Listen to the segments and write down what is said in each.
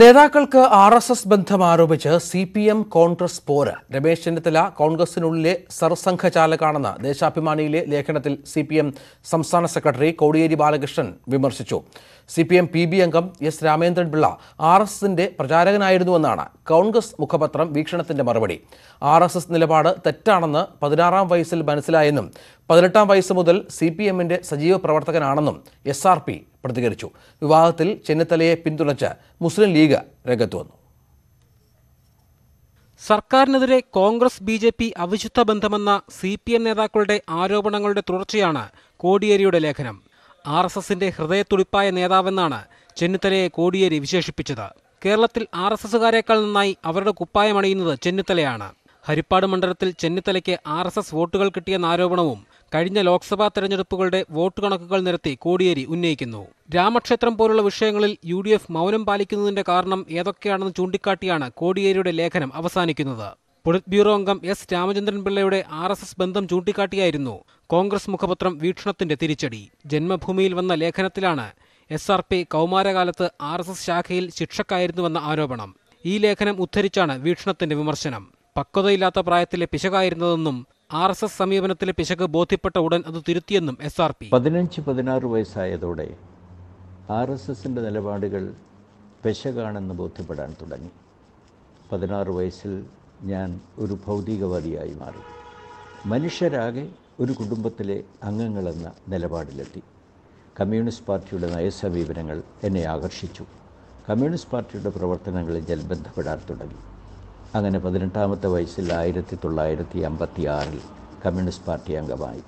നേതാക്കൾക്ക് R S S ബന്ധം ആരോപിച്ച് സി പി എം കോൺഗ്രസ് പോര് രമേശ് ചെന്നിത്തല കോൺഗ്രസിനുള്ളിലെ സർസംഘചാലകാണെന്ന് ദേശാഭിമാനിയിലെ ലേഖനത്തിൽ സി പി എം സംസ്ഥാന സെക്രട്ടറി കോടിയേരി ബാലകൃഷ്ണൻ വിമർശിച്ചു C P M P B അംഗം S Ramendran Pillai R S എസിന്റെ പ്രചാരകനായിരുന്നുവെന്നാണ് കോൺഗ്രസ് മുഖപത്രം വീക്ഷണത്തിന്റെ മറുപടി ആർ എസ് എസ് നിലപാട് തെറ്റാണെന്ന് പതിനാറാം വയസ്സിൽ മനസ്സിലായെന്നും പതിനെട്ടാം വയസ്സ് മുതൽ സി പി എമ്മിന്റെ സജീവ പ്രവർത്തകനാണെന്നും എസ് ആർ പി പ്രതികരിച്ചു വിവാഹത്തിൽ ചെന്നിത്തലയെ പിന്തുണച്ച് മുസ്ലിം ലീഗ് രംഗത്ത് വന്നു സർക്കാരിനെതിരെ കോൺഗ്രസ് ബി ജെ പി അവിശുദ്ധ ബന്ധമെന്ന സി പി എം നേതാക്കളുടെ ആരോപണങ്ങളുടെ തുടർച്ചയാണ് കോടിയേരിയുടെ ലേഖനം ആർ എസ് എസിന്റെ ഹൃദയത്തുടിപ്പായ നേതാവെന്നാണ് ചെന്നിത്തലയെ കോടിയേരി വിശേഷിപ്പിച്ചത് കേരളത്തിൽ ആർ എസ് എസുകാരേക്കാൾ നന്നായി അവരുടെ കുപ്പായമണിയുന്നത് ചെന്നിത്തലയാണ് ഹരിപ്പാട് മണ്ഡലത്തിൽ ചെന്നിത്തലയ്ക്ക് ആർ എസ് എസ് വോട്ടുകൾ കിട്ടിയെന്ന ആരോപണവും കഴിഞ്ഞ ലോക്സഭാ തെരഞ്ഞെടുപ്പുകളുടെ വോട്ട് കണക്കുകൾ നിരത്തി കോടിയേരി ഉന്നയിക്കുന്നു രാമക്ഷേത്രം പോലുള്ള വിഷയങ്ങളിൽ യു ഡി എഫ് മൗനം പാലിക്കുന്നതിന്റെ കാരണം ഏതൊക്കെയാണെന്ന് ചൂണ്ടിക്കാട്ടിയാണ് കോടിയേരിയുടെ ലേഖനം അവസാനിക്കുന്നത് പൊളിറ്റ് ബ്യൂറോ അംഗം എസ് രാമചന്ദ്രൻ പിള്ളയുടെ ആർ എസ് എസ് ബന്ധം ചൂണ്ടിക്കാട്ടിയായിരുന്നു കോൺഗ്രസ് മുഖപത്രം വീക്ഷണത്തിന്റെ തിരിച്ചടി ജന്മഭൂമിയിൽ വന്ന ലേഖനത്തിലാണ് എസ് ആർ പി കൗമാരകാലത്ത് ആർ എസ് എസ് ശാഖയിൽ ശിക്ഷക്കായിരുന്നുവെന്ന ആരോപണം ഈ ലേഖനം ഉദ്ധരിച്ചാണ് വീക്ഷണത്തിന്റെ വിമർശനം പക്വതയില്ലാത്ത പ്രായത്തിലെ പിശകായിരുന്നതെന്നും ആർ എസ് എസ് സമീപനത്തിലെ പിശക് ബോധ്യപ്പെട്ട ഉടൻ അത് തിരുത്തിയെന്നും എസ് ആർ പി പതിനഞ്ച് പതിനാറ് വയസ്സായതോടെ ആർ എസ് എസിൻ്റെ നിലപാടുകൾ പിശകാണെന്ന് ബോധ്യപ്പെടാൻ തുടങ്ങി പതിനാറ് വയസ്സിൽ ഞാൻ ഒരു ഭൗതികവാദിയായി മാറി മനുഷ്യരാകെ ഒരു കുടുംബത്തിലെ അംഗങ്ങളെന്ന നിലപാടിലെത്തി കമ്മ്യൂണിസ്റ്റ് പാർട്ടിയുടെ നയസമീപനങ്ങൾ എന്നെ ആകർഷിച്ചു കമ്മ്യൂണിസ്റ്റ് പാർട്ടിയുടെ പ്രവർത്തനങ്ങളിൽ ഞാൻ ബന്ധപ്പെടാൻ തുടങ്ങി അങ്ങനെ പതിനെട്ടാമത്തെ വയസ്സിൽ ആയിരത്തി തൊള്ളായിരത്തി അമ്പത്തി ആറിൽ കമ്മ്യൂണിസ്റ്റ് പാർട്ടി അംഗമായി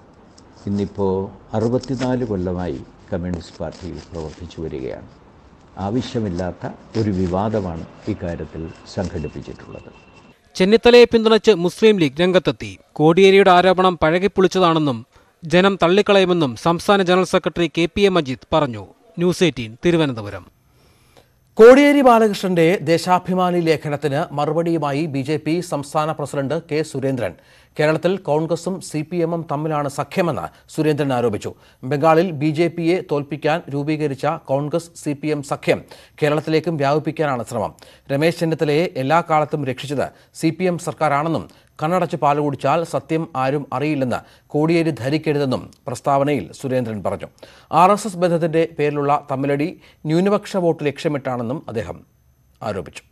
ഇന്നിപ്പോൾ അറുപത്തിനാല് കൊല്ലമായി കമ്മ്യൂണിസ്റ്റ് പാർട്ടിയിൽ പ്രവർത്തിച്ചു വരികയാണ് ആവശ്യമില്ലാത്ത ഒരു വിവാദമാണ് ഇക്കാര്യത്തിൽ സംഘടിപ്പിച്ചിട്ടുള്ളത് ചെന്നിത്തലയെ പിന്തുണച്ച് മുസ്ലിം ലീഗ് രംഗത്തെത്തി കോടിയേരിയുടെ ആരോപണം പഴകിപ്പൊളിച്ചതാണെന്നും ജനം തള്ളിക്കളയുമെന്നും സംസ്ഥാന general secretary K P A Majeed പറഞ്ഞു ന്യൂസ് എയ്റ്റീൻ തിരുവനന്തപുരം കോടിയേരി ബാലകൃഷ്ണന്റെ ദേശാഭിമാനി ലേഖനത്തിന് മറുപടിയുമായി ബി ജെ പി സംസ്ഥാന പ്രസിഡന്റ് കെ സുരേന്ദ്രൻ കേരളത്തിൽ കോൺഗ്രസും സി പി എമ്മും തമ്മിലാണ് സഖ്യമെന്ന് സുരേന്ദ്രൻ ആരോപിച്ചു ബംഗാളിൽ ബി ജെ പിയെ തോൽപ്പിക്കാൻ രൂപീകരിച്ച കോൺഗ്രസ് സി പി എം സഖ്യം കേരളത്തിലേക്കും വ്യാപിപ്പിക്കാനാണ് ശ്രമം രമേശ് ചെന്നിത്തലയെ എല്ലാ കാലത്തും രക്ഷിച്ചത് സി പി എം സർക്കാരാണെന്നും കണ്ണടച്ച് പാലുകുടിച്ചാൽ സത്യം ആരും അറിയില്ലെന്ന് കോടിയേരി ധരിക്കരുതെന്നും പ്രസ്താവനയിൽ സുരേന്ദ്രൻ പറഞ്ഞു ആർ എസ് എസ് ബന്ധത്തിന്റെ പേരിലുള്ള തമ്മിലടി ന്യൂനപക്ഷ വോട്ട് ലക്ഷ്യമിട്ടാണെന്നും അദ്ദേഹം ആരോപിച്ചു